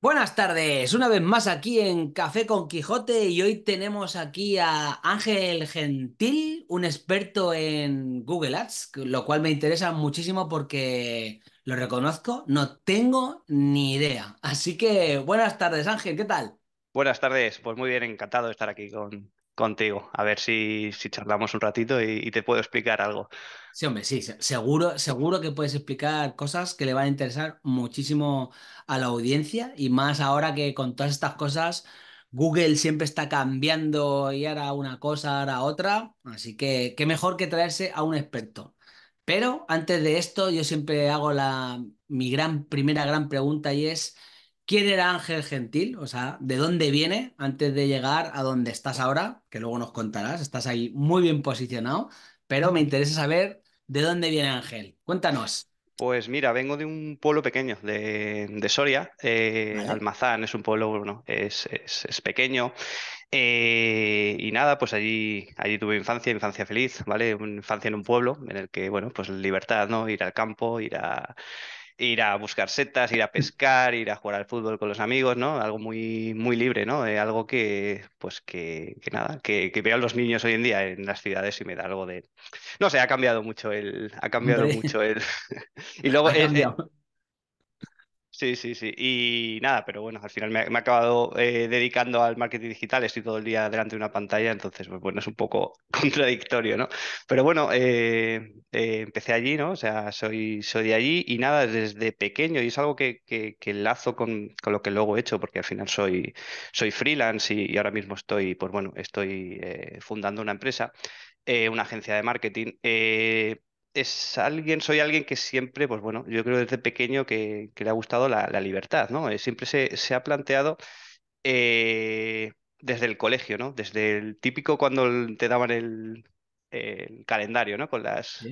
Buenas tardes, una vez más aquí en Café con Quijote y hoy tenemos aquí a Ángel Gentil, un experto en Google Ads, lo cual me interesa muchísimo porque lo reconozco, no tengo ni idea. Así que buenas tardes Ángel, ¿qué tal? Buenas tardes, pues muy bien, encantado de estar aquí con, contigo, a ver si, si charlamos un ratito y, te puedo explicar algo. Sí, hombre, sí, seguro, seguro que puedes explicar cosas que le van a interesar muchísimo a la audiencia y más ahora que con todas estas cosas Google siempre está cambiando y ahora una cosa, ahora otra, así que qué mejor que traerse a un experto. Pero antes de esto, yo siempre hago la, mi gran primera gran pregunta y es, ¿Quién era Ángel Gentil? O sea, ¿de dónde viene antes de llegar a donde estás ahora? Que luego nos contarás, estás ahí muy bien posicionado, pero me interesa saber de dónde viene Ángel. Cuéntanos. Pues mira, vengo de un pueblo pequeño, de, Soria. Eh, Almazán es un pueblo, bueno, es, pequeño. Eh, y nada, pues allí, allí tuve infancia, infancia feliz, ¿vale? Una Infancia en un pueblo en el que, bueno, pues libertad, ¿no? Ir al campo, ir a, ir a buscar setas, ir a pescar, ir a jugar al fútbol con los amigos, ¿no? Algo muy, muy libre, ¿no? Eh, algo que, pues que, nada, que, que, veo los niños hoy en día en las ciudades y me da algo de... No sé, ha cambiado mucho el... Ha cambiado mucho el... y luego... Eh, eh, Sí, sí, sí. Y nada, pero bueno, al final me, he acabado eh, dedicando al marketing digital, estoy todo el día delante de una pantalla, entonces, pues bueno, es un poco contradictorio, ¿no? Pero bueno, eh, eh, empecé allí, ¿no? O sea, soy, soy de allí y nada, desde pequeño, y es algo que, que, enlazo con, con, lo que luego he hecho, porque al final soy, soy freelance y, y ahora mismo estoy, pues bueno, estoy eh, fundando una empresa, eh, una agencia de marketing es alguien, soy alguien que siempre, pues bueno, yo creo desde pequeño que, le ha gustado la, libertad, ¿no? Eh, siempre se, ha planteado eh, desde el colegio, ¿no? Desde el típico cuando te daban el, calendario, ¿no? Con las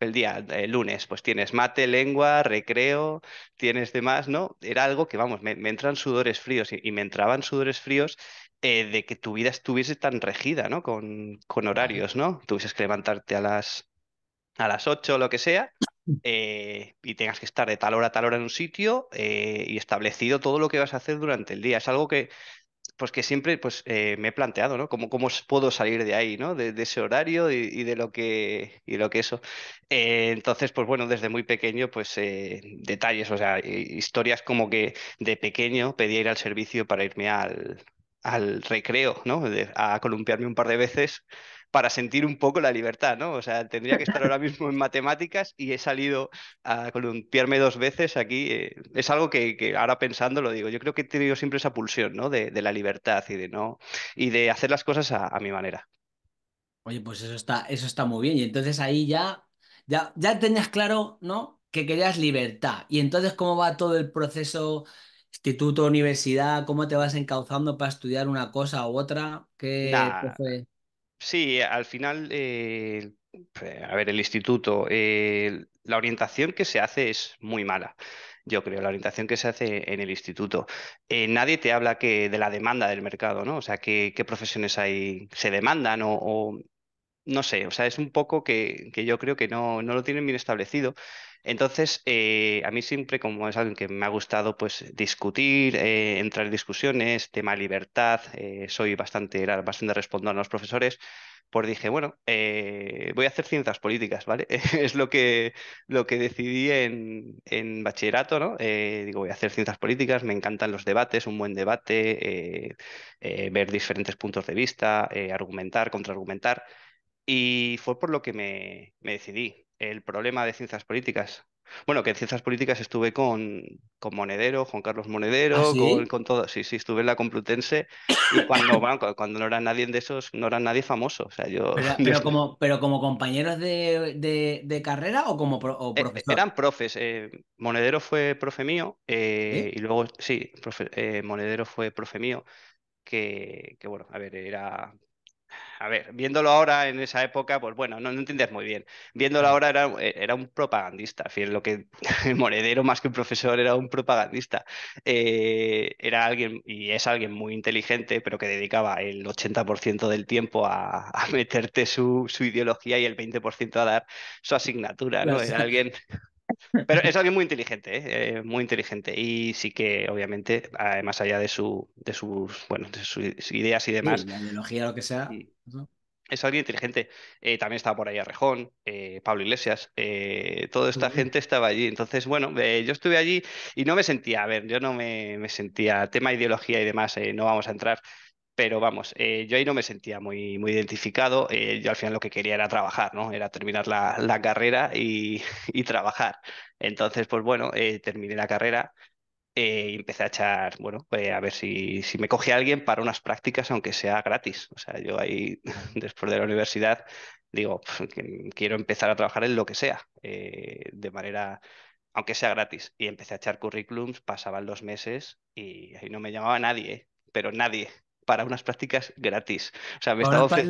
el día, el lunes, pues tienes mate, lengua, recreo, tienes demás, ¿no? Era algo que, vamos, me, entran sudores fríos y, me entraban sudores fríos eh, de que tu vida estuviese tan regida, ¿no? Con, con horarios, ¿no? Tuvieses que levantarte a las a las 8 o lo que sea, eh, y tengas que estar de tal hora a tal hora en un sitio eh, y establecido todo lo que vas a hacer durante el día. Es algo que, pues que siempre pues, eh, me he planteado, ¿no? ¿Cómo, ¿Cómo, puedo salir de ahí, ¿no? De, ese horario y, de lo que, y lo que eso. entonces, pues bueno, desde muy pequeño, pues detalles, o sea, historias como que de pequeño pedía ir al servicio para irme al, recreo, ¿no? a columpiarme un par de veces para sentir un poco la libertad, ¿no? O sea, tendría que estar ahora mismo en matemáticas y he salido a columpiarme dos veces aquí. Eh, es algo que, ahora pensando lo digo, yo creo que he tenido siempre esa pulsión, ¿no? De, la libertad y de no y de hacer las cosas a, mi manera. Oye, pues eso está, eso está muy bien. Y entonces ahí ya, ya, ya tenías claro, ¿no? Que querías libertad. Y entonces, ¿cómo va todo el proceso instituto, universidad? ¿Cómo te vas encauzando para estudiar una cosa u otra? Sí, al final, eh, a ver, el instituto, eh, la orientación que se hace es muy mala yo creo, la orientación que se hace en el instituto. Eh, nadie te habla que de la demanda del mercado, ¿no? O sea, qué, profesiones hay, se demandan o, no sé, o sea, es un poco que, que yo creo que no, no, lo tienen bien establecido entonces, eh, a mí siempre, como es algo que me ha gustado, pues discutir, eh, entrar en discusiones, tema libertad, eh, soy bastante, era bastante respondón a los profesores, pues dije, bueno, voy a hacer ciencias políticas, ¿vale? es lo que, lo que decidí en, bachillerato, ¿no? digo, voy a hacer ciencias políticas, me encantan los debates, un buen debate, ver diferentes puntos de vista, argumentar, contraargumentar. Y fue por lo que me decidí el problema de ciencias políticas. Bueno, que en ciencias políticas estuve con, con Monedero, Juan Carlos Monedero, ¿Ah, con, todo. Sí, sí, estuve en la Complutense y cuando, cuando no era nadie de esos, no era nadie famoso. O sea, yo, pero, como, pero como compañeros de, de, carrera o como eh, profesor? eran profes. Eh, Monedero fue profe mío eh, y luego, sí, Monedero fue profe mío. que, bueno, a ver, era a ver, viéndolo ahora en esa época, pues bueno, no, no entiendes muy bien. Viéndolo ahora eh, era, un propagandista, fiel, lo que Moredero más que un profesor era un propagandista. Eh, era alguien, y es alguien muy inteligente, pero que dedicaba el 80% del tiempo a, meterte su, su, ideología y el 20% a dar su asignatura, ¿no? Era alguien pero es alguien muy inteligente, ¿eh? Eh, muy inteligente. Y sí que, obviamente, más allá de, su, de, sus, bueno, de sus ideas y demás. ideología, lo que sea. es alguien inteligente. Eh, también estaba por ahí Arrejón, Pablo Iglesias, toda esta gente estaba allí. Entonces, bueno, yo estuve allí y no me sentía, a ver, yo no me, me sentía, tema ideología y demás, no vamos a entrar, pero vamos, eh, yo ahí no me sentía muy, muy identificado. Eh, yo al final lo que quería era trabajar, ¿no? Era terminar la, carrera y, trabajar. Entonces, pues bueno, eh, terminé la carrera y empecé a echar, bueno, a ver si, si me coge alguien para unas prácticas, aunque sea gratis. O sea, yo ahí, después de la universidad, digo, quiero empezar a trabajar en lo que sea, de manera aunque sea gratis. Y empecé a echar currículums, pasaban los meses y ahí no me llamaba nadie, pero nadie para unas prácticas gratis. O sea, gratis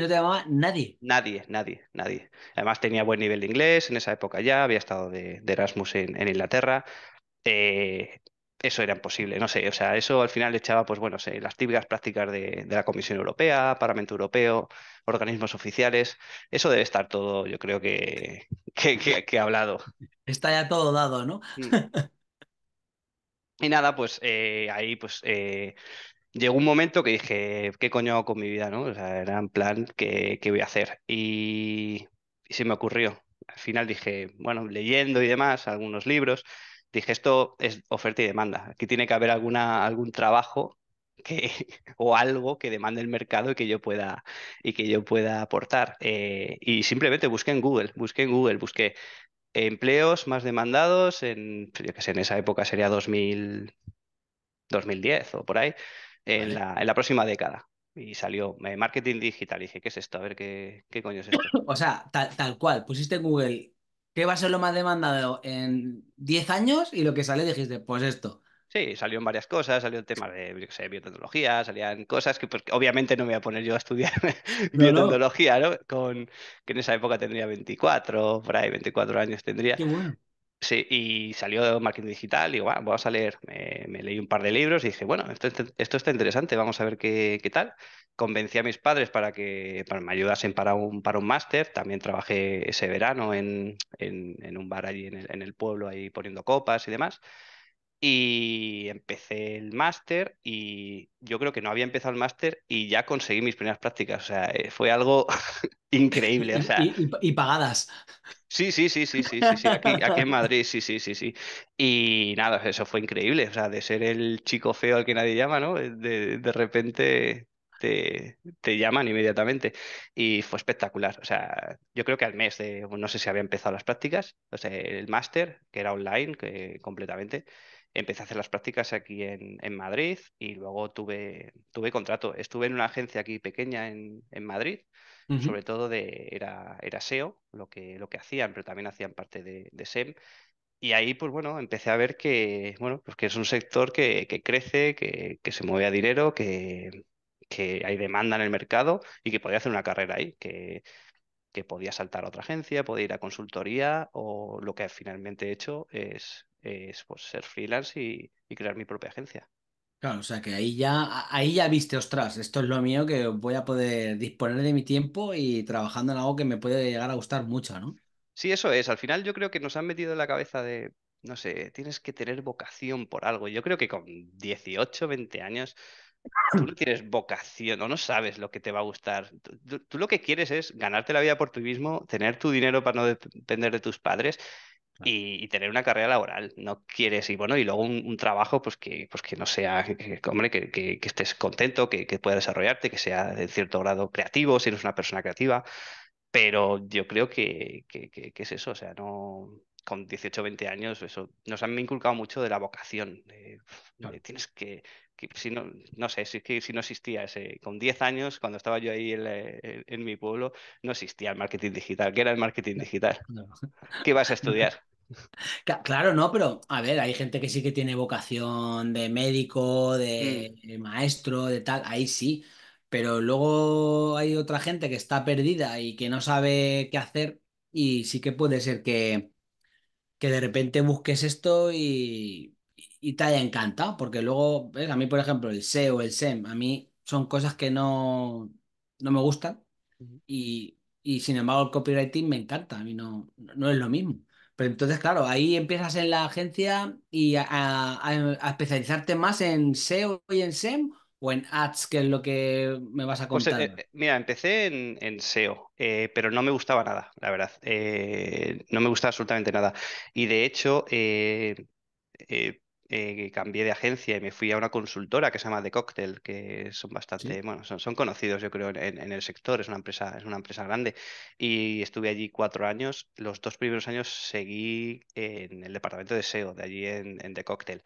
no te llamaba nadie. Nadie, nadie, nadie. Además tenía buen nivel de inglés en esa época ya, había estado de, Erasmus en, Inglaterra. Eh, eso era imposible, no sé, o sea, eso al final echaba, pues bueno, sé, las típicas prácticas de, la Comisión Europea, Parlamento Europeo, organismos oficiales, eso debe estar todo, yo creo que, que, hablado. Está ya todo dado, ¿no? Mm. Y nada, pues eh, ahí pues eh, llegó un momento que dije, ¿qué coño hago con mi vida? ¿no? O sea, era en plan, ¿qué, voy a hacer? Y, se me ocurrió. Al final dije, bueno, leyendo y demás, algunos libros, dije, esto es oferta y demanda. Aquí tiene que haber alguna, algún trabajo que, o algo que demande el mercado y que yo pueda, y que yo pueda aportar. Eh, y simplemente busqué en Google, busqué en Google, busqué empleos más demandados en, yo que sé, en esa época sería 2000, 2010 o por ahí en, la, en la próxima década y salió eh, marketing digital. Y dije, ¿qué es esto? A ver, ¿qué, qué coño es esto? O sea, tal, cual, pusiste en Google, ¿qué va a ser lo más demandado en 10 años? Y lo que sale dijiste, pues esto. Sí, salió en varias cosas, salió el tema de biotecnología, salían cosas que pues, obviamente no me voy a poner yo a estudiar biotecnología, ¿no? Con, que en esa época tendría 24, por ahí 24 años tendría. Qué bueno y salió de marketing digital y bueno, voy a salir Me, leí un par de libros y dije, bueno, esto, está interesante, vamos a ver qué, qué, tal. Convencí a mis padres para que para me ayudasen para un, para un máster. También trabajé ese verano en, en, un bar allí en el, en el, pueblo, ahí poniendo copas y demás y empecé el máster y yo creo que no había empezado el máster y ya conseguí mis primeras prácticas. O sea, eh, fue algo increíble. y, pagadas. Sí, sí, sí, sí, sí, sí, Aquí, en Madrid, sí, sí, sí, sí. Y nada, eso fue increíble. O sea, de ser el chico feo al que nadie llama, ¿no? Eh, de, repente te, llaman inmediatamente. Y fue espectacular. O sea, yo creo que al mes de, no sé si había empezado las prácticas, o sea, el máster, que era online que, completamente empecé a hacer las prácticas aquí en, Madrid y luego tuve, tuve contrato. Estuve en una agencia aquí pequeña en, Madrid, sobre todo era, era SEO lo que, lo que hacían, pero también hacían parte de, SEM. Y ahí, pues bueno, empecé a ver que, bueno, pues que es un sector que, crece, que, se mueve a dinero, que, que hay demanda en el mercado y que podía hacer una carrera ahí, que, que podía saltar a otra agencia, podía ir a consultoría o lo que finalmente he hecho es es pues, ser freelance y, crear mi propia agencia. Claro, o sea que ahí ya, ahí ya viste, ostras, esto es lo mío que voy a poder disponer de mi tiempo y trabajando en algo que me puede llegar a gustar mucho, ¿no? Sí, eso es. Al final yo creo que nos han metido en la cabeza de, no sé, tienes que tener vocación por algo. Yo creo que con 18, 20 años, tú no tienes vocación no sabes lo que te va a gustar. tú lo que quieres es ganarte la vida por ti mismo, tener tu dinero para no depender de tus padres y, tener una carrera laboral. No quieres, y bueno, y luego un, trabajo pues que, pues que no sea, que, hombre, que, estés contento, que, que puedas desarrollarte, que sea de cierto grado creativo, si eres una persona creativa. Pero yo creo que, que es eso, o sea, no, con 18 20 años, eso nos han inculcado mucho de la vocación. tienes que, si no, no sé, si, que si no existía ese, con 10 años, cuando estaba yo ahí eh, en, mi pueblo, no existía el marketing digital. ¿Qué era el marketing digital? ¿Qué vas a estudiar? Claro, no, pero a ver, hay gente que sí que tiene vocación de médico, de, mm. maestro, de tal, ahí sí, pero luego hay otra gente que está perdida y que no sabe qué hacer y sí que puede ser que, que de repente busques esto y y te haya encantado, porque luego, a mí, por ejemplo, el SEO, el SEM, a mí son cosas que no, no me gustan y, sin embargo el copywriting me encanta, a mí no, no es lo mismo. Pero entonces, claro, ahí empiezas en la agencia y a, especializarte más en SEO y en SEM o en ads, que es lo que me vas a pues, eh, contar? Eh, mira, empecé en, SEO, eh, pero no me gustaba nada, la verdad. no me gustaba absolutamente nada. Y de hecho, eh, cambié de agencia y me fui a una consultora que se llama The Cocktail, que son bastante, bueno, son, son, conocidos yo creo en, el sector, es una, empresa, es una empresa grande. Y estuve allí cuatro años, los dos primeros años seguí en el departamento de SEO, de allí en, The Cocktail.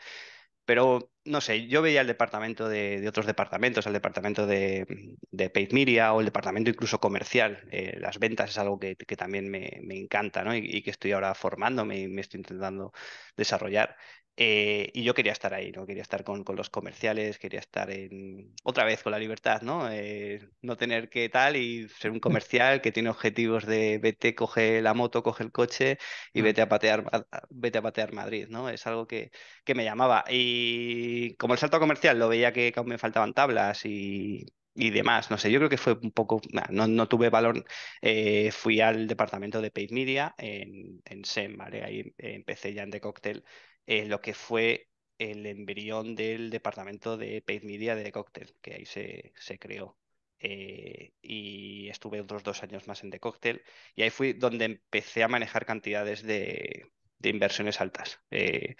Pero no sé, yo veía el departamento de, otros departamentos, el departamento de, de, paid media o el departamento incluso comercial. Eh, las ventas es algo que, que también me, me, encanta ¿no? y, y que estoy ahora formándome y me estoy intentando desarrollar. Eh, y yo quería estar ahí, ¿no? Quería estar con, los comerciales, quería estar en otra vez con la libertad, ¿no? Eh, no tener que tal y ser un comercial que tiene objetivos de vete, coge la moto, coge el coche y mm. vete a patear, vete a patear Madrid, ¿no? Es algo que, me llamaba. Y como el salto comercial lo veía que, aún me faltaban tablas y, demás. No sé, yo creo que fue un poco, no, tuve valor. Eh, fui al departamento de paid media en, en SEM, ¿vale? Ahí empecé ya en The Cocktail lo que fue el embrión del departamento de Paid Media de Cocktail, que ahí se, se creó. Eh, y estuve otros dos años más en The Cóctel. y ahí fui donde empecé a manejar cantidades de, inversiones altas. Eh,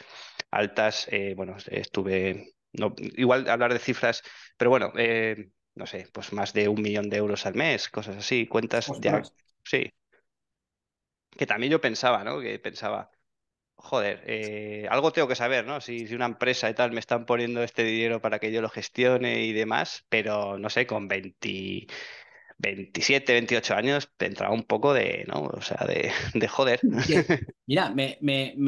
altas, eh, bueno, estuve, igual hablar de cifras, pero bueno, no sé, pues más de un millón de euros al mes, cosas así, cuentas Sí. Que también yo pensaba, ¿no? Que pensaba, joder, eh, algo tengo que saber, ¿no? Si, una empresa y tal me están poniendo este dinero para que yo lo gestione y demás, pero no sé, con 27, 28 años entraba un poco de, ¿no? O sea, de, joder. Mm, Mira, me,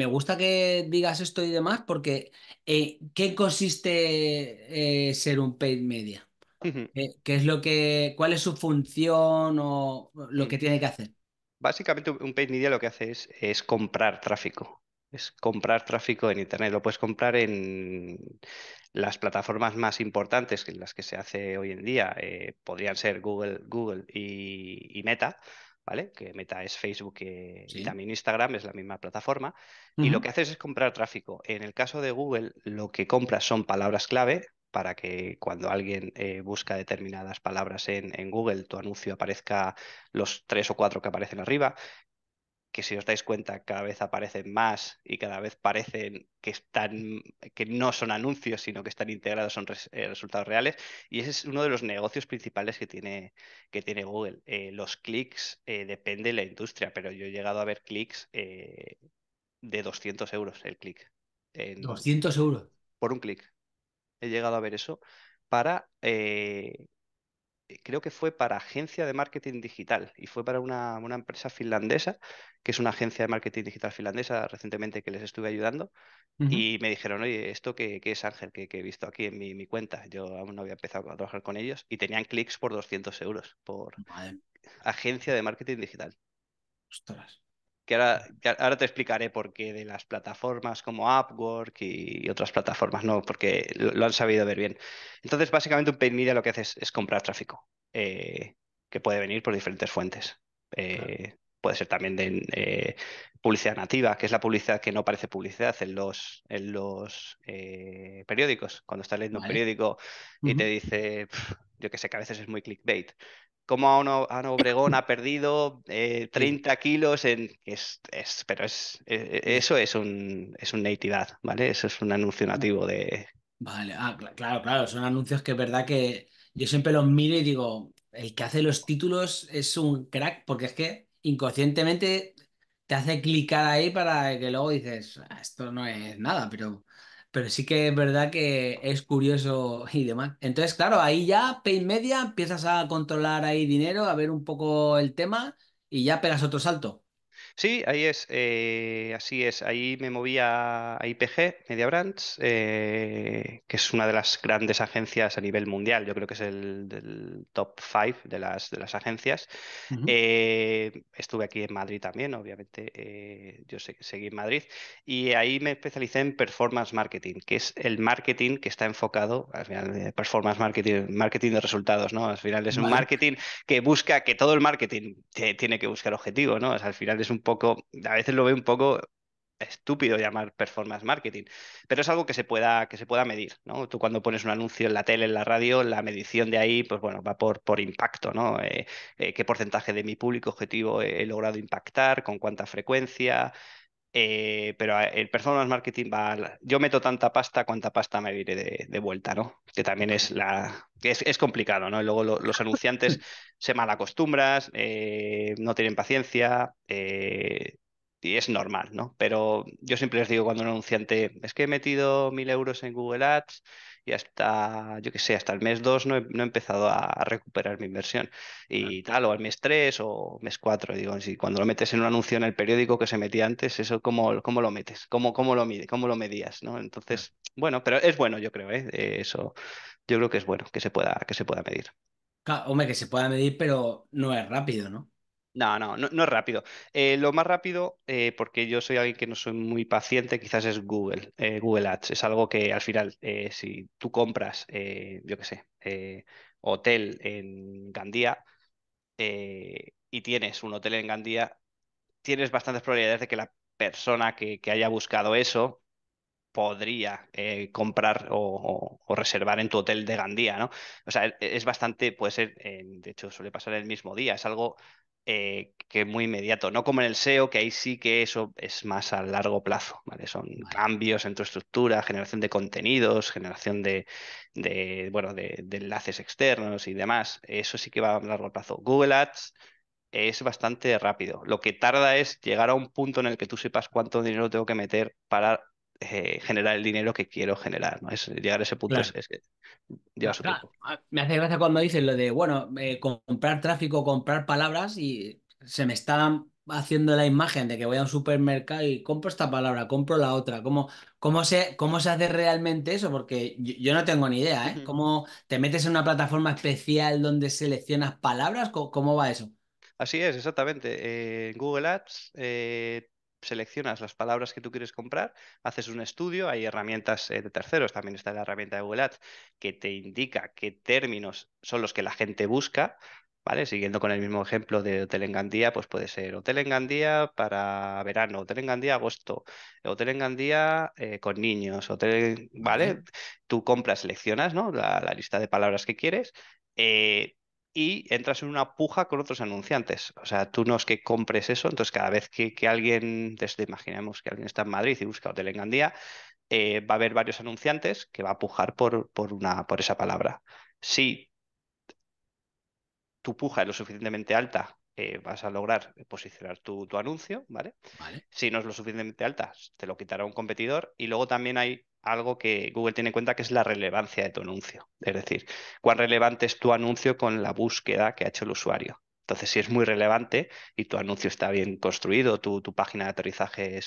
gusta que digas esto y demás porque eh, ¿qué consiste eh, ser un paid media? ¿Qué es lo que, cuál es su función o lo mm. que tiene que hacer? Básicamente un paid media lo que hace es comprar tráfico es comprar tráfico en Internet. Lo puedes comprar en las plataformas más importantes en las que se hace hoy en día. Eh, podrían ser Google, Google y, Meta, ¿vale? Que Meta es Facebook eh, y, también Instagram, es la misma plataforma. Y lo que haces es comprar tráfico. En el caso de Google, lo que compras son palabras clave para que cuando alguien eh, busca determinadas palabras en, en Google, tu anuncio aparezca los tres o cuatro que aparecen arriba que si os dais cuenta cada vez aparecen más y cada vez parecen que están que no son anuncios sino que están integrados son eh, resultados reales y ese es uno de los negocios principales que tiene que tiene Google eh, los clics eh, depende de la industria pero yo he llegado a ver clics eh, de 200 euros el clic 200 euros por un clic he llegado a ver eso para eh, creo que fue para agencia de marketing digital y fue para una, empresa finlandesa, que es una agencia de marketing digital finlandesa recientemente que les estuve ayudando. Y me dijeron, oye, ¿esto qué, es Ángel que, he visto aquí en mi, cuenta? Yo aún no había empezado a trabajar con ellos y tenían clics por 200 euros por agencia de marketing digital que ahora, ahora, te explicaré por qué de las plataformas como Upwork y, otras plataformas no, porque lo, han sabido ver bien. Entonces, básicamente un paid media lo que hace es, comprar tráfico, eh, que puede venir por diferentes fuentes. Eh, puede ser también de eh, publicidad nativa, que es la publicidad que no parece publicidad en los, en los periódicos. Cuando estás leyendo un periódico y te dice, yo que sé, que a veces es muy clickbait, como Ana, Obregón ha perdido 30 eh, kilos en... Es, pero es, e, e, eso es, un, es ¿vale? Eso es un anuncio ah. nativo de... Vale, ah, claro, claro, son anuncios que es verdad que yo siempre los miro y digo, el que hace los títulos es un crack porque es que inconscientemente te hace clicar ahí para que luego dices, ah, esto no es nada, pero pero sí que es verdad que es curioso y demás. Entonces, claro, ahí ya Pay Media empiezas a controlar ahí dinero, a ver un poco el tema y ya pegas otro salto. Sí, ahí es, eh, así es. Ahí me moví a, IPG, Media Brands, eh, que es una de las grandes agencias a nivel mundial. Yo creo que es el, top five de las, de las agencias. Eh, estuve aquí en Madrid también, obviamente. yo sé, seguí en Madrid. Y ahí me especialicé en performance marketing, que es el marketing que está enfocado, al final, performance marketing, marketing de resultados, ¿no? Al final es un marketing que busca que todo el marketing tiene que buscar objetivo, ¿no? al final es un a veces lo veo un poco estúpido llamar performance marketing, pero es algo que se pueda, que se pueda medir, ¿no? Tú cuando pones un anuncio en la tele, en la radio, la medición de ahí, pues bueno, va por, por impacto, ¿no? Eh, eh, ¿Qué porcentaje de mi público objetivo he logrado impactar? ¿Con cuánta frecuencia? Eh, pero eh, el personal marketing va. Yo meto tanta pasta cuánta pasta me viene de, vuelta, ¿no? Que también es la. Es, es complicado, ¿no? Y luego los anunciantes se malacostumbras, eh, no tienen paciencia. Eh, y es normal, ¿no? Pero yo siempre les digo cuando un anunciante, es que he metido mil euros en Google Ads, y hasta, yo qué sé, hasta el mes 2 no he, empezado a recuperar mi inversión. Y ah. tal, o al mes 3 o mes 4, digo, si cuando lo metes en un anuncio en el periódico que se metía antes, eso cómo, cómo lo metes, cómo, cómo lo cómo lo medías, ¿no? Entonces, bueno, pero es bueno, yo creo, ¿eh? Eso, yo creo que es bueno que se pueda, que se pueda medir. Claro, hombre, que se pueda medir, pero no es rápido, ¿no? No, no, no, es rápido. Eh, lo más rápido, eh, porque yo soy alguien que no soy muy paciente, quizás es Google, eh, Google Ads. Es algo que al final, si tú compras, yo qué sé, hotel en Gandía y tienes un hotel en Gandía, tienes bastantes probabilidades de que la persona que, haya buscado eso podría comprar o, reservar en tu hotel de Gandía, ¿no? O sea, e, es, bastante, puede ser, de hecho suele pasar el mismo día, es algo eh, que es muy inmediato, no como en el SEO, que ahí sí que eso es más a largo plazo, ¿vale? Son cambios en tu estructura, generación de contenidos, generación de, bueno, de, de, enlaces externos y demás. Eso sí que va a largo plazo. Google Ads es bastante rápido. Lo que tarda es llegar a un punto en el que tú sepas cuánto dinero tengo que meter para eh, generar el dinero que quiero generar, llegar a ese punto es, ah, Me hace gracia cuando dices lo de, bueno, eh, comprar tráfico, comprar palabras y se me está haciendo la imagen de que voy a un supermercado y compro esta palabra, compro la otra. ¿Cómo, cómo, se, cómo se hace realmente eso? Porque yo, no tengo ni idea, ¿eh? ¿Cómo te metes en una plataforma especial donde seleccionas palabras? ¿Cómo, va eso? Así es, exactamente. En Google Ads seleccionas las palabras que tú quieres comprar, haces un estudio, hay herramientas eh, de terceros, también está la herramienta de Google Ads que te indica qué términos son los que la gente busca, ¿vale? Siguiendo con el mismo ejemplo de hotel en Gandía, pues puede ser hotel en Gandía para verano, hotel en Gandía agosto, hotel en Gandía eh, con niños, hotel, ¿vale? Tú compras, seleccionas, ¿no? La, lista de palabras que quieres. Eh, y entras en una puja con otros anunciantes. O sea, tú no es que compres eso, entonces cada vez que, alguien, desde imaginemos que alguien está en Madrid y busca hotel en Gandía, eh, va a haber varios anunciantes que va a pujar por, por, una, por esa palabra. Si tu puja es lo suficientemente alta, eh, vas a lograr posicionar tu, anuncio, ¿vale? Si no es lo suficientemente alta, te lo quitará un competidor. Y luego también hay algo que Google tiene en cuenta que es la relevancia de tu anuncio. Es decir, cuán relevante es tu anuncio con la búsqueda que ha hecho el usuario. Entonces, si es muy relevante y tu anuncio está bien construido, tu, tu página de aterrizaje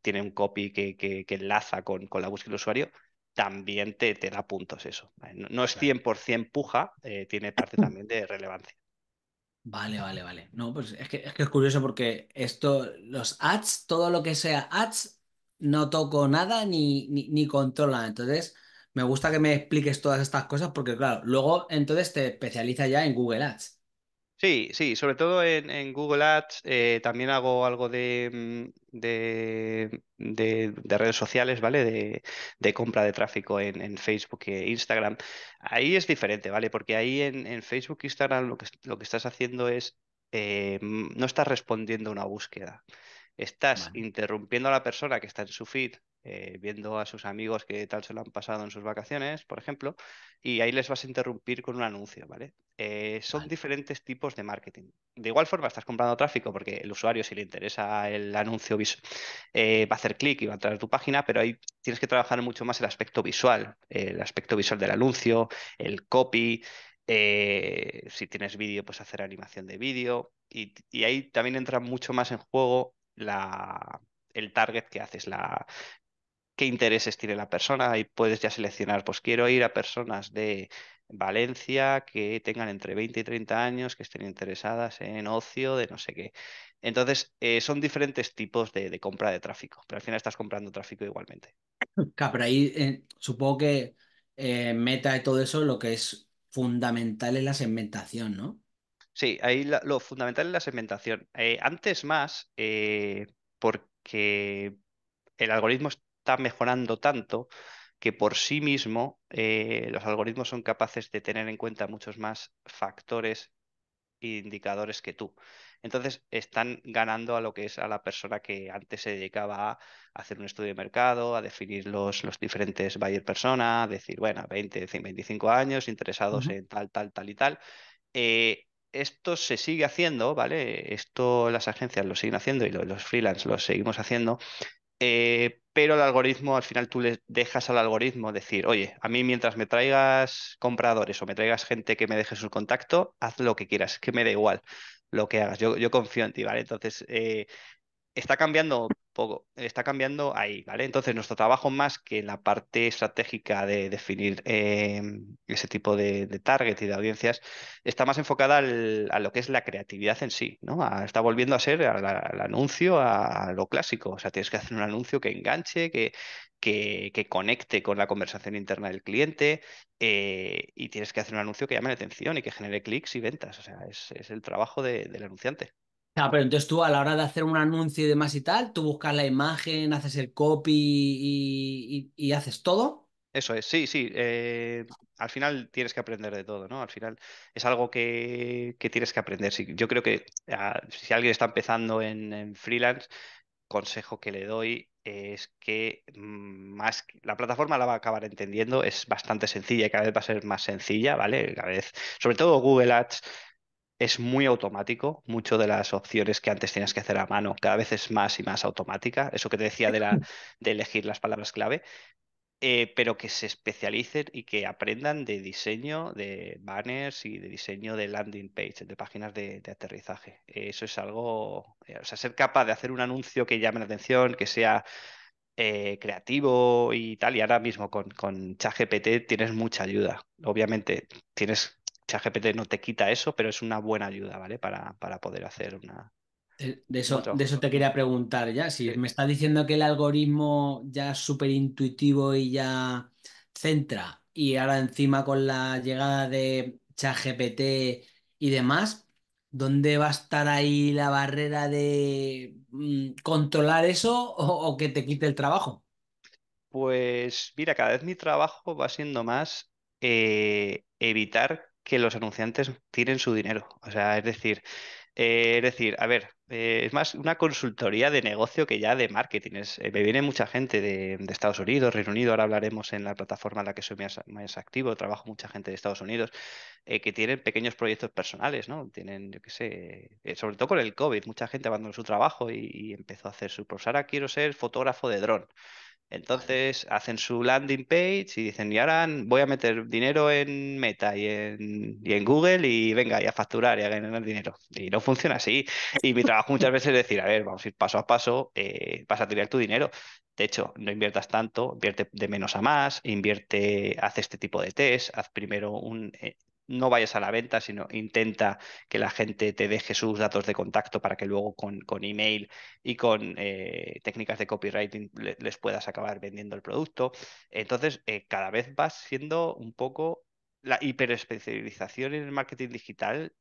tiene un copy que, enlaza con, con, la búsqueda del usuario, también te, te da puntos eso. No, es 100% puja, eh, tiene parte también de relevancia. Vale, vale, vale. No, pues es que, es que es curioso porque esto, los ads, todo lo que sea ads, no toco nada ni, ni, controla. Entonces, me gusta que me expliques todas estas cosas porque, claro, luego entonces te especializa ya en Google Ads. Sí, sí, sobre todo en, Google Ads eh, también hago algo mm, de, redes sociales, ¿vale? De, compra de tráfico en, Facebook e Instagram. Ahí es diferente, ¿vale? Porque ahí en, Facebook e Instagram lo que, lo que estás haciendo es, eh, mm, no estás respondiendo a una búsqueda estás interrumpiendo a la persona que está en su feed, eh, viendo a sus amigos que tal se lo han pasado en sus vacaciones, por ejemplo, y ahí les vas a interrumpir con un anuncio, ¿vale? Eh, son diferentes tipos de marketing. De igual forma, estás comprando tráfico porque el usuario, si le interesa el anuncio, eh, va a hacer clic y va a entrar a tu página, pero ahí tienes que trabajar mucho más el aspecto visual, el aspecto visual del anuncio, el copy, si tienes vídeo, pues hacer animación de vídeo. y, ahí también entra mucho más en juego el target que haces, la, qué intereses tiene la persona y puedes ya seleccionar, pues quiero ir a personas de Valencia que tengan entre 20 y 30 años, que estén interesadas en ocio, de no sé qué. Entonces, eh, son diferentes tipos de, de, compra de tráfico, pero al final estás comprando tráfico igualmente. Claro, pero ahí eh, supongo que eh, meta y todo eso lo que es fundamental es la segmentación, ¿no? Sí, ahí lo fundamental es la segmentación. Eh, antes más, eh, porque el algoritmo está mejorando tanto que por sí mismo eh, los algoritmos son capaces de tener en cuenta muchos más factores e indicadores que tú. Entonces están ganando a lo que es a la persona que antes se dedicaba a hacer un estudio de mercado, a definir los, los diferentes buyer persona, decir, bueno, 20, 25 años interesados en tal, tal, tal y tal esto se sigue haciendo, ¿vale? Esto las agencias lo siguen haciendo y los, freelance lo seguimos haciendo, eh, pero el algoritmo, al final tú le dejas al algoritmo decir, oye, a mí mientras me traigas compradores o me traigas gente que me deje su contacto, haz lo que quieras, que me da igual lo que hagas, yo, confío en ti, ¿vale? Entonces, eh, está cambiando poco, está cambiando ahí, ¿vale? Entonces, nuestro trabajo más que la parte estratégica de definir eh, ese tipo de, target y de audiencias, está más enfocada a lo que es la creatividad en sí, ¿no? está volviendo a ser al, anuncio, a, lo clásico, o sea, tienes que hacer un anuncio que enganche, que, que, conecte con la conversación interna del cliente eh, y tienes que hacer un anuncio que llame la atención y que genere clics y ventas, o sea, es, es el trabajo del anunciante. Ah, pero entonces tú a la hora de hacer un anuncio y demás y tal, tú buscas la imagen, haces el copy y, haces todo. Eso es, sí, sí. Eh, al final tienes que aprender de todo, ¿no? Al final es algo que, tienes que aprender. yo creo que ah, si alguien está empezando en, en, freelance, consejo que le doy es que mm, más la plataforma la va a acabar entendiendo, es bastante sencilla y cada vez va a ser más sencilla, ¿vale? Cada vez, sobre todo Google Ads es muy automático. Mucho de las opciones que antes tenías que hacer a mano cada vez es más y más automática. Eso que te decía de, la, de elegir las palabras clave. Eh, pero que se especialicen y que aprendan de diseño de banners y de diseño de landing page, de páginas de, aterrizaje. Eso es algo, eh, o sea, ser capaz de hacer un anuncio que llame la atención, que sea eh, creativo y tal. Y ahora mismo con, con ChatGPT tienes mucha ayuda. Obviamente tienes ChatGPT no te quita eso, pero es una buena ayuda, ¿vale? Para, para poder hacer una... De, eso, de eso te quería preguntar ya. Si me está diciendo que el algoritmo ya es súper intuitivo y ya centra, y ahora encima con la llegada de ChatGPT y demás, ¿dónde va a estar ahí la barrera de mm, controlar eso o, que te quite el trabajo? Pues mira, cada vez mi trabajo va siendo más eh, evitar que los anunciantes tienen su dinero. O sea, es decir, eh, es decir, a ver, eh, es más una consultoría de negocio que ya de marketing. Eh, me viene mucha gente de, Estados Unidos, Reino Unido, ahora hablaremos en la plataforma en la que soy más, activo, trabajo mucha gente de Estados Unidos, que tienen pequeños proyectos personales, ¿no? Tienen, yo qué sé, sobre todo con el COVID, mucha gente abandonó su trabajo y, empezó a hacer su, pues ahora quiero ser fotógrafo de dron. Entonces hacen su landing page y dicen, y ahora voy a meter dinero en Meta y en, Google y venga, y a facturar y a ganar dinero. Y no funciona así. Y mi trabajo muchas veces es decir, a ver, vamos a ir paso a paso, eh, vas a tirar tu dinero. De hecho, no inviertas tanto, invierte de menos a más, invierte, haz este tipo de test, haz primero un, eh, no vayas a la venta, sino intenta que la gente te deje sus datos de contacto para que luego con, con email y con eh, técnicas de copywriting les puedas acabar vendiendo el producto. Entonces, eh, cada vez vas siendo un poco la hiperespecialización en el marketing digital.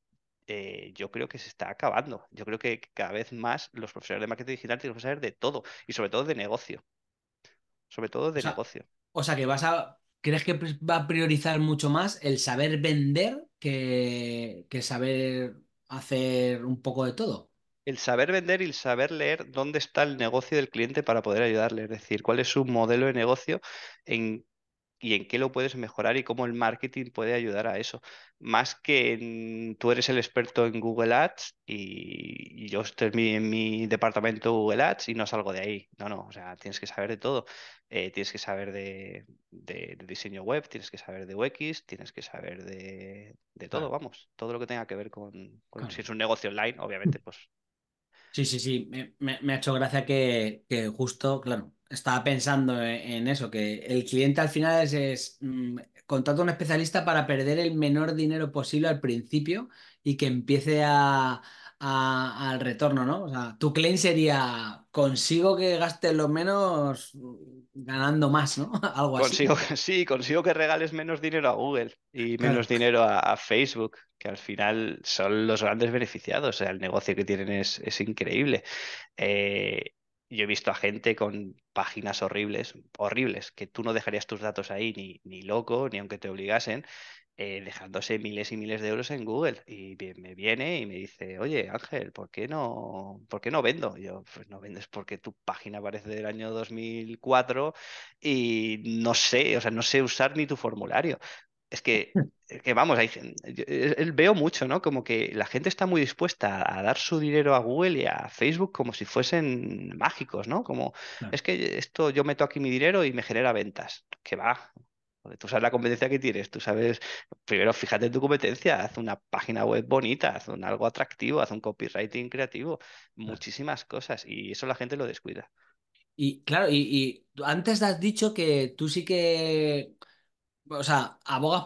Eh, yo creo que se está acabando. Yo creo que cada vez más los profesores de marketing digital tienen que saber de todo y sobre todo de negocio. Sobre todo de negocio. O sea que vas a ¿Crees que va a priorizar mucho más el saber vender que, que saber hacer un poco de todo? el saber vender y el saber leer dónde está el negocio del cliente para poder ayudarle, es decir, cuál es su modelo de negocio, en y en qué lo puedes mejorar y cómo el marketing puede ayudar a eso. Más que tú eres el experto en Google Ads y, yo estoy en mi, departamento Google Ads y no salgo de ahí. No, no, o sea, tienes que saber de todo. Eh, tienes que saber de, diseño web, tienes que saber de UX, tienes que saber de, todo, vamos, todo lo que tenga que ver con, si es un negocio online, obviamente, pues... Sí, sí, sí, me, ha hecho gracia que justo, claro, estaba pensando e, en eso, que el cliente al final es, es mm, a un especialista para perder el menor dinero posible al principio y que empiece a, al retorno, ¿no? O sea, tu claim sería, consigo que gastes lo menos mm, ganando más, ¿no? Algo consigo, así. Sí, consigo que regales menos dinero a Google y menos dinero a, Facebook, que al final son los grandes beneficiados. O sea, el negocio que tienen es, es increíble. Eh, yo he visto a gente con páginas horribles, horribles, que tú no dejarías tus datos ahí ni, ni loco, ni aunque te obligasen, eh, dejándose miles y miles de euros en Google. Y me viene y me dice, oye Ángel, ¿por qué no, ¿por qué no vendo? yo, pues no vendes porque tu página parece del año 2004 y no sé, o sea, no sé usar ni tu formulario. Es que, eh, que vamos, eh, eh, veo mucho, ¿no? Como que la gente está muy dispuesta a dar su dinero a Google y a Facebook como si fuesen mágicos, ¿no? Como, es que esto yo meto aquí mi dinero y me genera ventas. Que va, tú sabes la competencia que tienes, tú sabes, primero fíjate en tu competencia, haz una página web bonita, haz un, algo atractivo, haz un copywriting creativo, muchísimas cosas y eso la gente lo descuida. Y claro, y, y antes has dicho que tú sí que o sea, abogas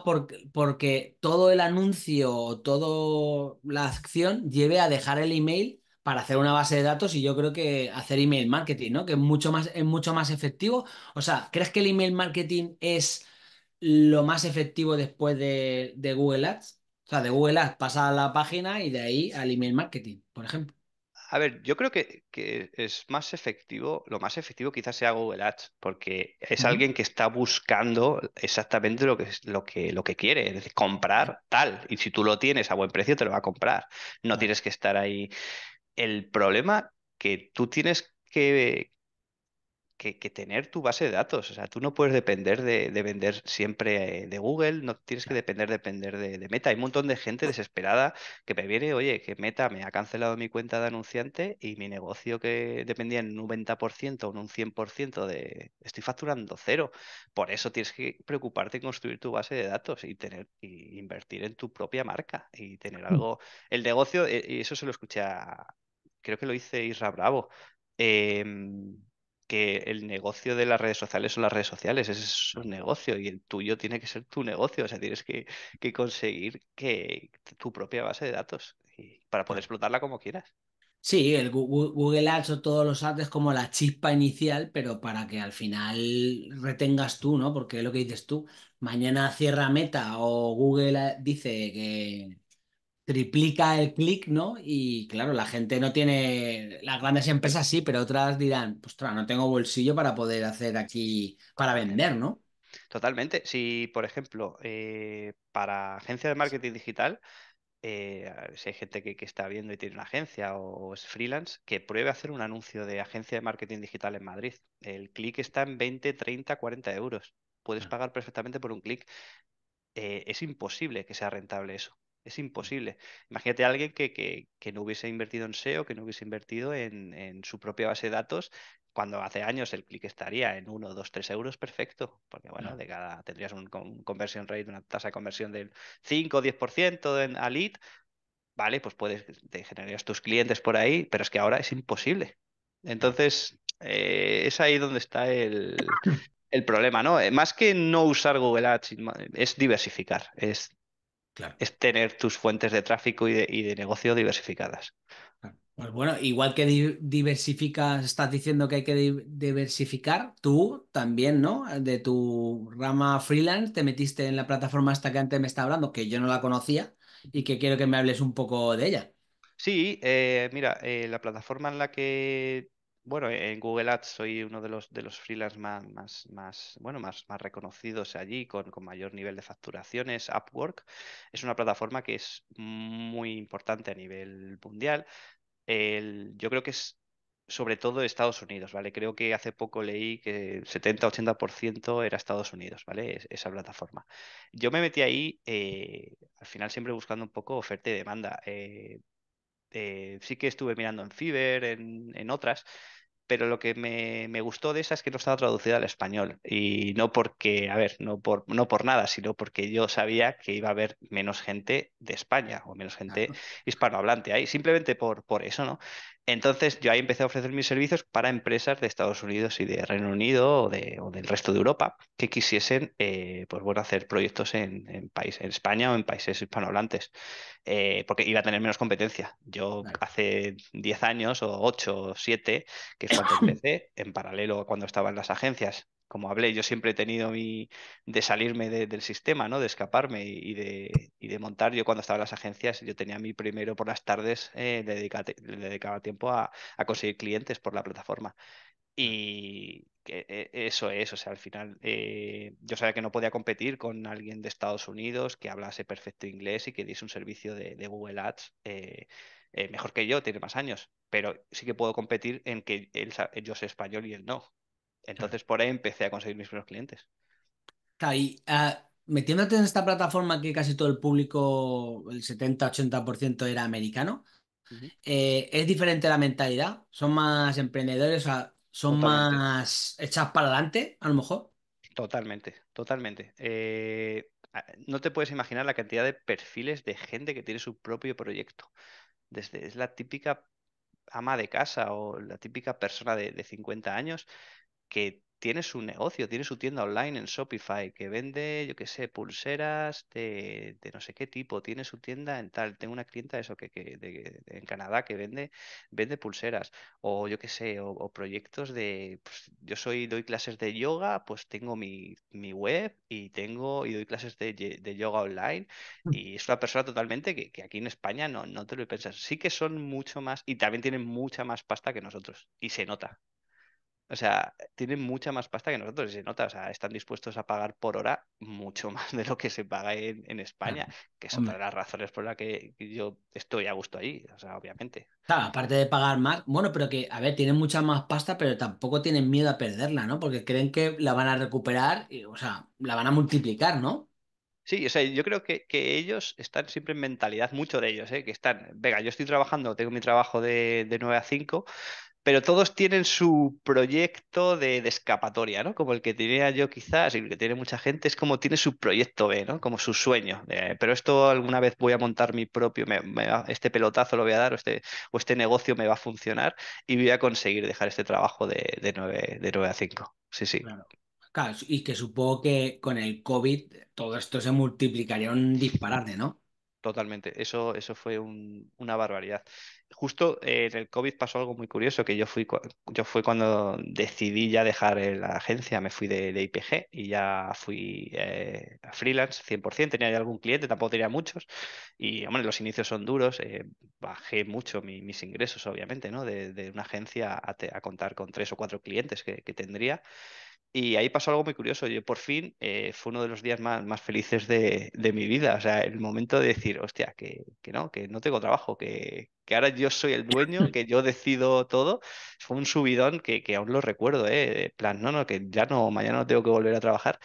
porque todo el anuncio o toda la acción lleve a dejar el email para hacer una base de datos y yo creo que hacer email marketing, ¿no? Que es mucho más, es mucho más efectivo. O sea, ¿crees que el email marketing es lo más efectivo después de, de Google Ads? O sea, de Google Ads pasa a la página y de ahí al email marketing, por ejemplo. A ver, yo creo que, es más efectivo, lo más efectivo quizás sea Google Ads, porque es alguien que está buscando exactamente lo que, lo que, lo que quiere, es decir, comprar tal, y si tú lo tienes a buen precio, te lo va a comprar. No tienes que estar ahí. El problema que tú tienes que, que, tener tu base de datos. O sea, tú no puedes depender de, vender siempre eh, de Google, no tienes que depender, depender de, Meta. Hay un montón de gente desesperada que me viene, oye, que Meta me ha cancelado mi cuenta de anunciante y mi negocio que dependía en un 90% o en un 100% de... Estoy facturando cero. Por eso tienes que preocuparte en construir tu base de datos y tener y invertir en tu propia marca y tener mm. algo... El negocio, eh, y eso se lo escuché Creo que lo hice Isra Bravo. Eh, que el negocio de las redes sociales son las redes sociales, ese es su negocio y el tuyo tiene que ser tu negocio, o sea, tienes que, conseguir que tu propia base de datos y, para poder explotarla como quieras. Sí, el Google Ads o todos los ads es como la chispa inicial, pero para que al final retengas tú, ¿no? Porque es lo que dices tú. Mañana cierra Meta o Google dice que, triplica el clic, ¿no? Y claro, la gente no tiene, las grandes empresas sí, pero otras dirán, ostras, no tengo bolsillo para poder hacer aquí, para vender, ¿no? Totalmente. Si, por ejemplo, eh, para agencia de marketing digital, eh, si hay gente que, está viendo y tiene una agencia o, es freelance, que pruebe hacer un anuncio de agencia de marketing digital en Madrid. El clic está en 20, 30, 40 euros. Puedes ah. pagar perfectamente por un clic. Eh, es imposible que sea rentable eso. Es imposible. Imagínate a alguien que, que, no hubiese invertido en SEO, que no hubiese invertido en, su propia base de datos, cuando hace años el clic estaría en 1, 2, 3 euros, perfecto, porque bueno, de cada, tendrías un, conversion rate, una tasa de conversión del 5 o 10% en, al lead, vale, pues puedes, te generarías tus clientes por ahí, pero es que ahora es imposible. Entonces, eh, es ahí donde está el, el problema, ¿no? Eh, más que no usar Google Ads, eh, es diversificar, es es tener tus fuentes de tráfico y de, negocio diversificadas. Pues bueno, igual que diversificas, estás diciendo que hay que diversificar, tú también, ¿no? De tu rama freelance te metiste en la plataforma hasta que antes me está hablando, que yo no la conocía y que quiero que me hables un poco de ella. Sí, eh, mira, eh, la plataforma en la que bueno, en Google Ads soy uno de los, de los freelance más, más, bueno, más, más reconocidos allí, con, mayor nivel de facturaciones. Upwork es una plataforma que es muy importante a nivel mundial. yo creo que es sobre todo Estados Unidos, ¿vale? Creo que hace poco leí que 70-80% era Estados Unidos, ¿vale? esa plataforma. Yo me metí ahí, eh, al final siempre buscando un poco oferta y demanda. Eh, eh, sí que estuve mirando en Fiverr, en, otras, pero lo que me, gustó de esa es que no estaba traducida al español. Y no porque, a ver, no por, no por nada, sino porque yo sabía que iba a haber menos gente de España o menos gente hispanohablante ahí, simplemente por, por eso, ¿no? Entonces yo ahí empecé a ofrecer mis servicios para empresas de Estados Unidos y de Reino Unido o, del resto de Europa que quisiesen eh, pues bueno, hacer proyectos en, España o en países hispanohablantes, eh, porque iba a tener menos competencia. Yo hace 10 años o 8 o 7, que es cuando empecé, en paralelo a cuando estaba en las agencias, como hablé, yo siempre he tenido mi, de salirme del sistema, ¿no? De escaparme y de, montar. Yo cuando estaba en las agencias, yo tenía mi primero por las tardes, eh, le, dedicaba tiempo a, conseguir clientes por la plataforma. Mm. Y e, eso es, o sea, al final eh, yo sabía que no podía competir con alguien de Estados Unidos que hablase perfecto inglés y que diese un servicio de, Google Ads eh, eh, mejor que yo, tiene más años, pero sí que puedo competir en que él, yo sé español y él no. Entonces por ahí empecé a conseguir mis primeros clientes. Eh, metiéndote en esta plataforma que casi todo el público, el 70-80% era americano, eh, ¿es diferente la mentalidad? ¿Son más emprendedores? ¿Son más hechas para adelante, a lo mejor? Totalmente, totalmente. Eh, no te puedes imaginar la cantidad de perfiles de gente que tiene su propio proyecto. Desde, es la típica ama de casa o la típica persona de, de 50 años que tiene su negocio, tiene su tienda online en Shopify, que vende, yo qué sé, pulseras de, no sé qué tipo, tiene su tienda en tal, tengo una clienta eso que, que de, en Canadá que vende, vende pulseras, o yo qué sé, o, proyectos de pues, yo soy, doy clases de yoga, pues tengo mi, mi web y tengo, y doy clases de, yoga online, mm. y es una persona totalmente que, aquí en España no, no te lo piensas. Sí que son mucho más, y también tienen mucha más pasta que nosotros, y se nota, o sea, tienen mucha más pasta que nosotros y se nota, o sea, están dispuestos a pagar por hora mucho más de lo que se paga en, España, que es otra de las razones por las que yo estoy a gusto ahí, o sea, obviamente. Claro, aparte de pagar más, bueno, pero que, a ver, tienen mucha más pasta, pero tampoco tienen miedo a perderla, ¿no? Porque creen que la van a recuperar, y, o sea, la van a multiplicar, ¿no? Sí, o sea, yo creo que, que, ellos están siempre en mentalidad, muchos de ellos, ¿eh? que están, venga, yo estoy trabajando, tengo mi trabajo de, de 9 a 5, pero todos tienen su proyecto de, escapatoria, ¿no? Como el que tenía yo quizás y el que tiene mucha gente, es como tiene su proyecto B, ¿no? Como su sueño. pero esto alguna vez voy a montar mi propio, este pelotazo lo voy a dar o este, o este negocio me va a funcionar y voy a conseguir dejar este trabajo de, de 9, de 9 a 5. Sí, sí. Claro. claro. y que supongo que con el COVID todo esto se multiplicaría un disparate, ¿no? Totalmente, eso, eso fue una barbaridad. Justo eh, en el COVID pasó algo muy curioso, que yo fui, yo fui cuando decidí ya dejar eh, la agencia, me fui de, IPG y ya fui eh, a freelance 100%, tenía ya algún cliente, tampoco tenía muchos, y los inicios son duros, bajé mucho mis ingresos, obviamente, ¿no? de, una agencia a, contar con tres o cuatro clientes que tendría. Y ahí pasó algo muy curioso. Yo por fin eh, fue uno de los días más, felices de, mi vida. O sea, el momento de decir, hostia, que, que no, que no tengo trabajo, que, que, ahora yo soy el dueño, que yo decido todo. Fue un subidón que, que aún lo recuerdo, ¿eh? Plan, no, no, que ya no, mañana no tengo que volver a trabajar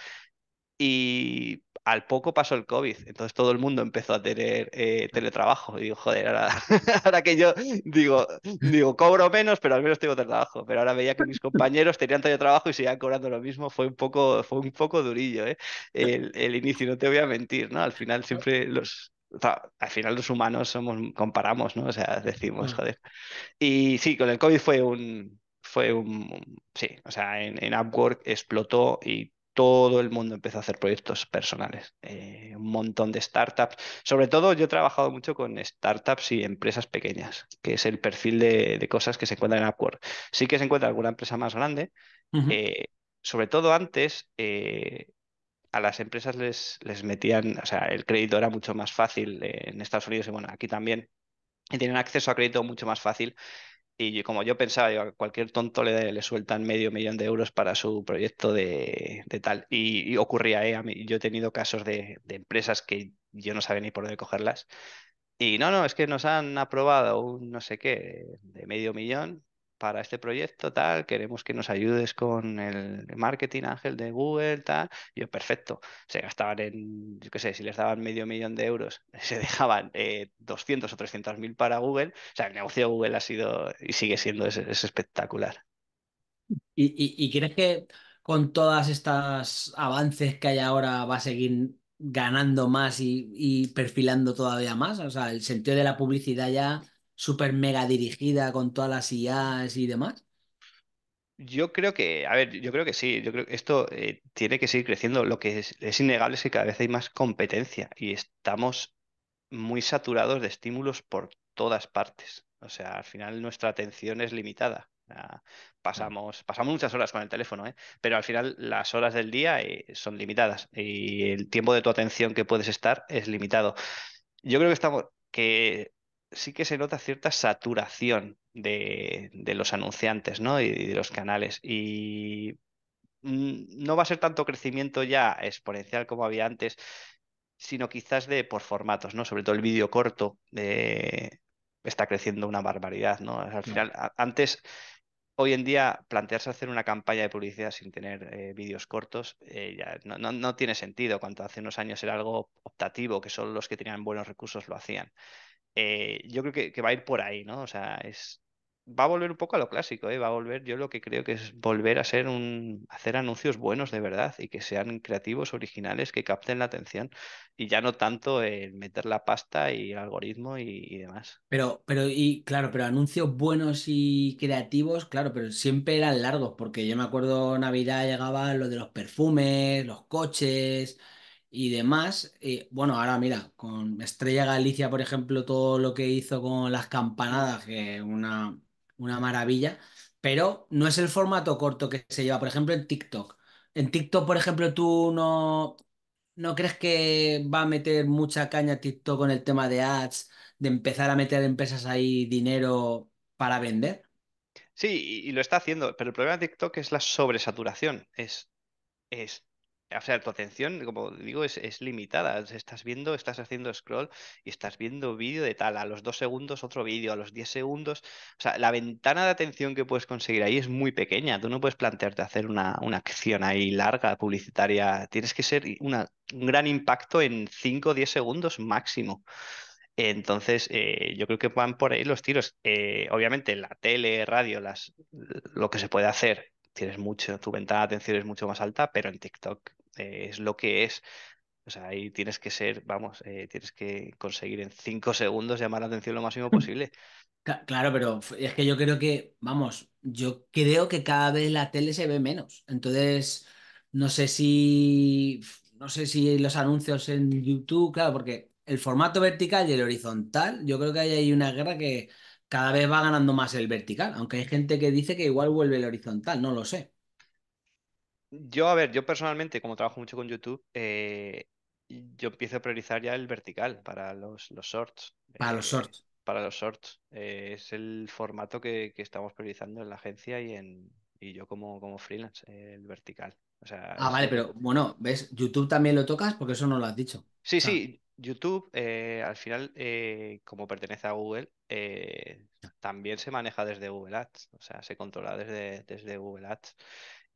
y al poco pasó el COVID, entonces todo el mundo empezó a tener eh, teletrabajo. Y digo, joder, ahora, que yo digo, digo, cobro menos, pero al menos tengo teletrabajo. Pero ahora veía que mis compañeros tenían teletrabajo y seguían cobrando lo mismo. Fue un poco, fue un poco durillo ¿eh? el, el, inicio, no te voy a mentir, ¿no? Al final siempre los. al final los humanos somos, comparamos, ¿no? O sea, decimos, joder. Y sí, con el COVID fue un, fue un, sí, o sea, en, en, Upwork explotó y todo el mundo empezó a hacer proyectos personales. Eh, un montón de startups. Sobre todo yo he trabajado mucho con startups y empresas pequeñas, que es el perfil de, cosas que se encuentran en Upwork. Sí que se encuentra alguna empresa más grande. Eh, sobre todo antes, eh, a las empresas les, les metían, o sea, el crédito era mucho más fácil en Estados Unidos y bueno, aquí también. Y tienen acceso a crédito mucho más fácil y como yo pensaba, a cualquier tonto le, le, sueltan medio millón de euros para su proyecto de, tal. Y, ocurría, ¿eh? a mí, yo he tenido casos de, de, empresas que yo no sabía ni por dónde cogerlas. Y no, no, es que nos han aprobado un no sé qué de medio millón para este proyecto, tal, queremos que nos ayudes con el marketing ángel de Google, tal. Y yo, perfecto. Se gastaban en, yo qué sé, si les daban medio millón de euros, se dejaban 200 eh, o 300 mil para Google. O sea, el negocio de Google ha sido y sigue siendo es, espectacular. ¿Y, y, crees que con todas estas avances que hay ahora va a seguir ganando más y, y, perfilando todavía más. O sea, el sentido de la publicidad ya súper mega dirigida con todas las IAs y demás? Yo creo que, a ver, yo creo que sí, yo creo que esto eh, tiene que seguir creciendo. Lo que es, innegable es que cada vez hay más competencia y estamos muy saturados de estímulos por todas partes. O sea, al final nuestra atención es limitada. Pasamos, pasamos muchas horas con el teléfono, ¿eh? pero al final las horas del día eh, son limitadas y el tiempo de tu atención que puedes estar es limitado. Yo creo que estamos, que sí que se nota cierta saturación de, los anunciantes y, de los canales. Y mm, no va a ser tanto crecimiento ya exponencial como había antes, sino quizás de por formatos, ¿no? Sobre todo el vídeo corto eh, está creciendo una barbaridad, Al final, antes, hoy en día, plantearse hacer una campaña de publicidad sin tener eh, vídeos cortos eh, ya no, tiene sentido, cuando hace unos años era algo optativo, que solo los que tenían buenos recursos lo hacían. Eh, yo creo que, va a ir por ahí, ¿no? O sea, es, va a volver un poco a lo clásico, ¿eh? va a volver, yo lo que creo que es volver a ser un, hacer anuncios buenos de verdad y que sean creativos, originales, que capten la atención y ya no tanto el meter la pasta y el algoritmo y, y, demás. Pero, pero, y claro, pero anuncios buenos y creativos, claro, pero siempre eran largos, porque yo me acuerdo Navidad llegaba lo de los perfumes, los coches, y demás. y eh, bueno, ahora mira, con Estrella Galicia, por ejemplo, todo lo que hizo con las campanadas, que una, una maravilla, pero no es el formato corto que se lleva, por ejemplo, en TikTok. En TikTok, por ejemplo, tú no, no crees que va a meter mucha caña TikTok con el tema de ads, de empezar a meter empresas ahí dinero para vender. Sí, y, lo está haciendo, pero el problema de TikTok es la sobresaturación. Es, es o sea, tu atención, como digo, es, es, limitada. Estás viendo, estás haciendo scroll y estás viendo vídeo de tal, a los dos segundos otro vídeo, a los diez segundos. O sea, la ventana de atención que puedes conseguir ahí es muy pequeña. Tú no puedes plantearte hacer una, una acción ahí larga, publicitaria. Tienes que ser una, un gran impacto en cinco o 10 segundos máximo. Entonces, eh, yo creo que van por ahí los tiros. Eh, obviamente, la tele, radio, las, lo que se puede hacer, tienes mucho, tu ventana de atención es mucho más alta, pero en TikTok eh, es lo que es. O sea, ahí tienes que ser, vamos, eh, tienes que conseguir en cinco segundos llamar la atención lo máximo posible. Claro, pero es que yo creo que, vamos, yo creo que cada vez la tele se ve menos. Entonces, no sé si, no sé si los anuncios en YouTube, claro, porque el formato vertical y el horizontal, yo creo que hay ahí una guerra que cada vez va ganando más el vertical, aunque hay gente que dice que igual vuelve el horizontal, no lo sé. Yo, a ver, yo personalmente, como trabajo mucho con YouTube, eh, yo empiezo a priorizar ya el vertical para los, los shorts. Para los eh, shorts. Para los shorts. Eh, es el formato que, que, estamos priorizando en la agencia y en y yo como, como freelance, el vertical. ah, vale, pero bueno, ¿ves? YouTube también lo tocas porque eso no lo has dicho. Sí, sí, YouTube al final, como pertenece a Google, también se maneja desde Google Ads, o sea, se controla desde, desde Google Ads.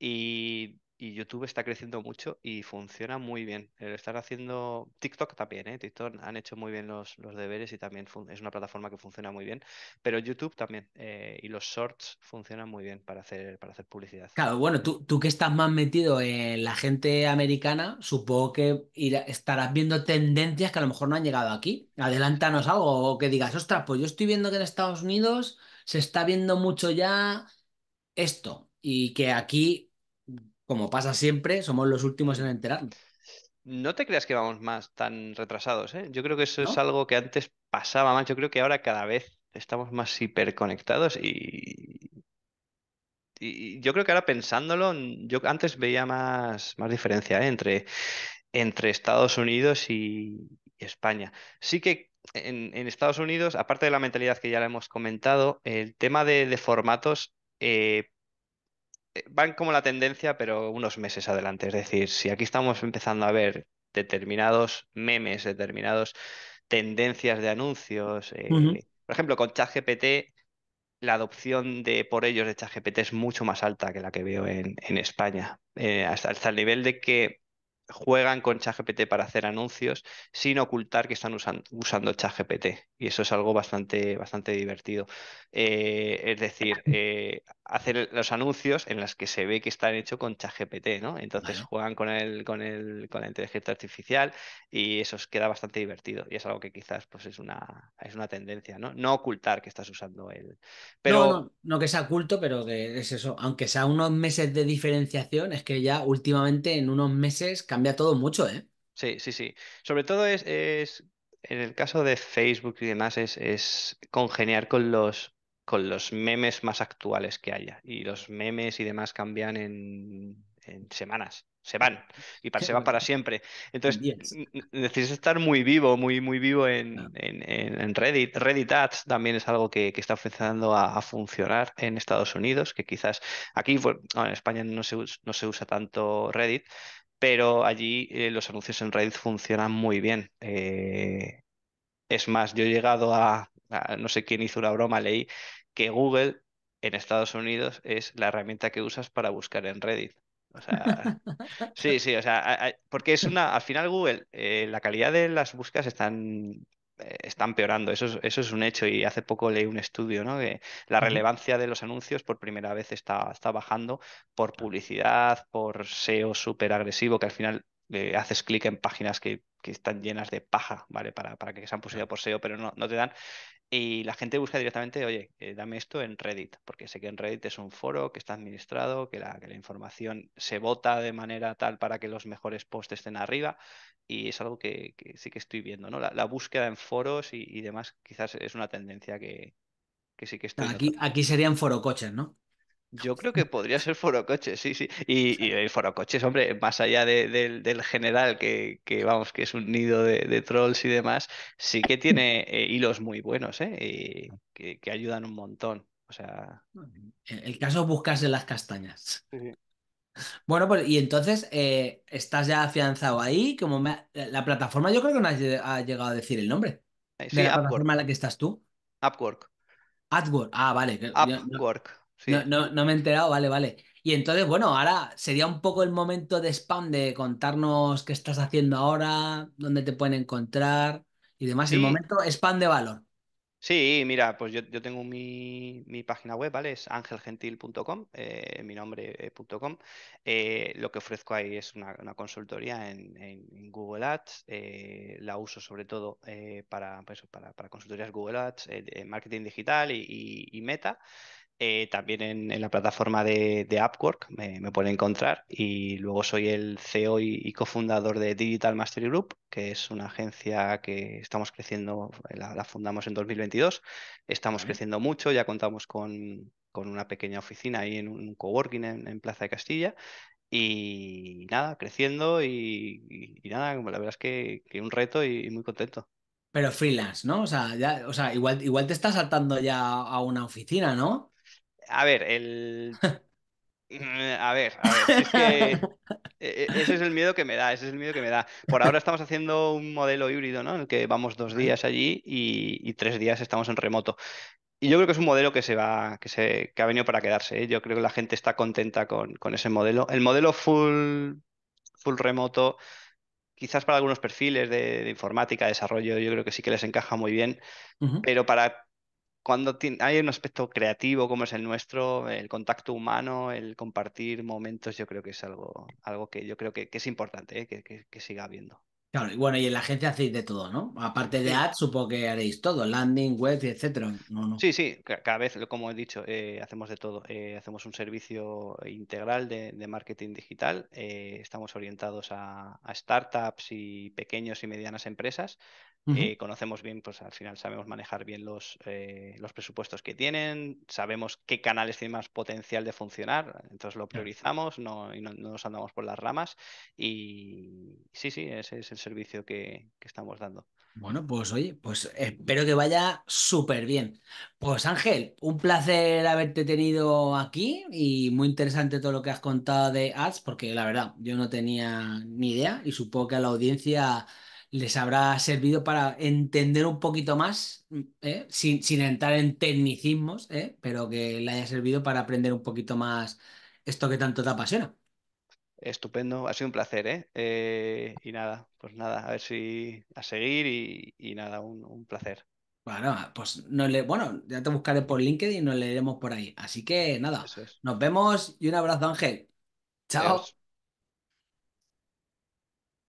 Y, YouTube está creciendo mucho y funciona muy bien. Estar haciendo TikTok también, ¿eh? TikTok han hecho muy bien los, deberes y también es una plataforma que funciona muy bien. Pero YouTube también eh, y los shorts funcionan muy bien para hacer, para hacer publicidad. Claro, bueno, tú, tú que estás más metido en la gente americana, supongo que estarás viendo tendencias que a lo mejor no han llegado aquí. Adelántanos algo o que digas, ostras, pues yo estoy viendo que en Estados Unidos se está viendo mucho ya esto y que aquí como pasa siempre, somos los últimos en enterarnos. No te creas que vamos más tan retrasados, ¿eh? Yo creo que eso es algo que antes pasaba más. Yo creo que ahora cada vez estamos más hiperconectados y, y yo creo que ahora pensándolo, yo antes veía más, más diferencia ¿eh? entre, entre Estados Unidos y, España. Sí que en, Estados Unidos, aparte de la mentalidad que ya la hemos comentado, el tema de, formatos eh, eh, van como la tendencia, pero unos meses adelante. Es decir, si aquí estamos empezando a ver determinados memes, determinadas tendencias de anuncios, eh, por ejemplo, con ChatGPT, la adopción de por ellos de ChatGPT es mucho más alta que la que veo en, España, eh, hasta, el nivel de que juegan con ChatGPT para hacer anuncios sin ocultar que están usando, usando ChatGPT. Y eso es algo bastante, bastante divertido. es decir, hacer los anuncios en las que se ve que están hechos con ChatGPT, ¿no? Entonces juegan con el, con el, con la inteligencia artificial y eso os queda bastante divertido. Y es algo que quizás pues es una, es una tendencia, ¿no? No ocultar que estás usando el. Pero... No, no, que sea oculto, pero que es eso. Aunque sea unos meses de diferenciación, es que ya últimamente en unos meses cambia todo mucho, ¿eh? Sí, sí, sí. Sobre todo es, es en el caso de Facebook y demás, es, es congeniar con los con los memes más actuales que haya. Y los memes y demás cambian en, semanas. Se van. Y se van para siempre. Entonces, necesitas estar muy vivo, muy, muy vivo en, en, Reddit. Reddit Ads también es algo que, está empezando a, funcionar en Estados Unidos, que quizás aquí, en España no se, no se usa tanto Reddit, pero allí eh, los anuncios en Reddit funcionan muy bien. Eh, es más, yo he llegado a no sé quién hizo una broma, leí que Google en Estados Unidos es la herramienta que usas para buscar en Reddit. O sea, sí, sí, o sea, porque es una, al final Google, eh, la calidad de las búsquedas están eh, están peorando. Eso es, eso es un hecho y hace poco leí un estudio ¿no? que la relevancia de los anuncios por primera vez está, está bajando por publicidad, por SEO súper agresivo que al final eh, haces clic en páginas que, están llenas de paja, ¿vale? Para, para que han posibles por SEO, pero no, no te dan y la gente busca directamente, oye, eh, dame esto en Reddit, porque sé que en Reddit es un foro que está administrado, que la, que la información se vota de manera tal para que los mejores posts estén arriba, y es algo que, sí que estoy viendo, ¿no? La, búsqueda en foros y, demás quizás es una tendencia que, que sí que está Aquí, aquí serían coches ¿no? Yo creo que podría ser forocoches, sí, sí. Y, y forocoches, hombre, más allá del general, que, vamos, que es un nido de, trolls y demás, sí que tiene eh, hilos muy buenos, ¿eh? Y que, ayudan un montón. O sea. El, caso es buscarse las castañas. Bueno, pues y entonces eh, estás ya afianzado ahí. Como la plataforma, yo creo que no ha llegado a decir el nombre. Eh, la plataforma en la que estás tú. Upwork. Upwork. Ah, vale. Upwork. No, me he enterado, vale, vale. Y entonces, bueno, ahora sería un poco el momento de spam de contarnos qué estás haciendo ahora, dónde te pueden encontrar y demás. El momento spam de valor. Sí, mira, pues yo, tengo mi, página web, ¿vale? Es angelgentil.com, eh, mi nombre.com. Eh, eh, lo que ofrezco ahí es una, consultoría en, Google Ads. Eh, la uso sobre todo pues, para, para, consultorías Google Ads, marketing digital y meta. Eh, también en, la plataforma de, Upwork me, me, pueden encontrar y luego soy el CEO y, cofundador de Digital Mastery Group, que es una agencia que estamos creciendo, la, fundamos en 2022, estamos creciendo mucho, ya contamos con, una pequeña oficina ahí en un coworking en, Plaza de Castilla y nada, creciendo y, nada, la verdad es que, un reto y muy contento. Pero freelance, ¿no? O sea, igual, igual te estás saltando ya a una oficina, ¿no? a ver, el... Mm, a ver, a ver, es que e-, e-, ese es el miedo que me da, ese es el miedo que me da. Por ahora estamos haciendo un modelo híbrido, ¿no? En el que vamos dos días allí y, tres días estamos en remoto. Y yo creo que es un modelo que se va, que se, ha venido para quedarse. ¿eh? Yo creo que la gente está contenta con, ese modelo. El modelo full, full remoto, quizás para algunos perfiles de, informática, desarrollo, yo creo que sí que les encaja muy bien. Pero para cuando hay un aspecto creativo como es el nuestro, el contacto humano, el compartir momentos, yo creo que es algo, algo que yo creo que, es importante, ¿eh? que, siga habiendo. Claro, y bueno, y en la agencia hacéis de todo, ¿no? Aparte de ads, supongo que haréis todo, landing, web, etcétera. Sí, sí, cada vez, como he dicho, eh, hacemos de todo. Eh, hacemos un servicio integral de, marketing digital. estamos orientados a, a startups y pequeños y medianas empresas. Eh, conocemos bien, pues al final sabemos manejar bien los, eh, los presupuestos que tienen, sabemos qué canales tienen más potencial de funcionar, entonces lo priorizamos no, y no, nos andamos por las ramas. Y sí, sí, ese es el servicio que, que estamos dando. Bueno, pues oye, pues espero que vaya súper bien. Pues Ángel, un placer haberte tenido aquí y muy interesante todo lo que has contado de ads, porque la verdad yo no tenía ni idea y supongo que a la audiencia les habrá servido para entender un poquito más, ¿eh? sin, entrar en tecnicismos, ¿eh? pero que le haya servido para aprender un poquito más esto que tanto te apasiona. Estupendo, ha sido un placer, ¿eh? eh y nada, pues nada, a ver si a seguir y, nada, un, placer. Bueno, pues no bueno, ya te buscaré por LinkedIn y nos leeremos por ahí. Así que nada, nos vemos y un abrazo, Ángel. Chao.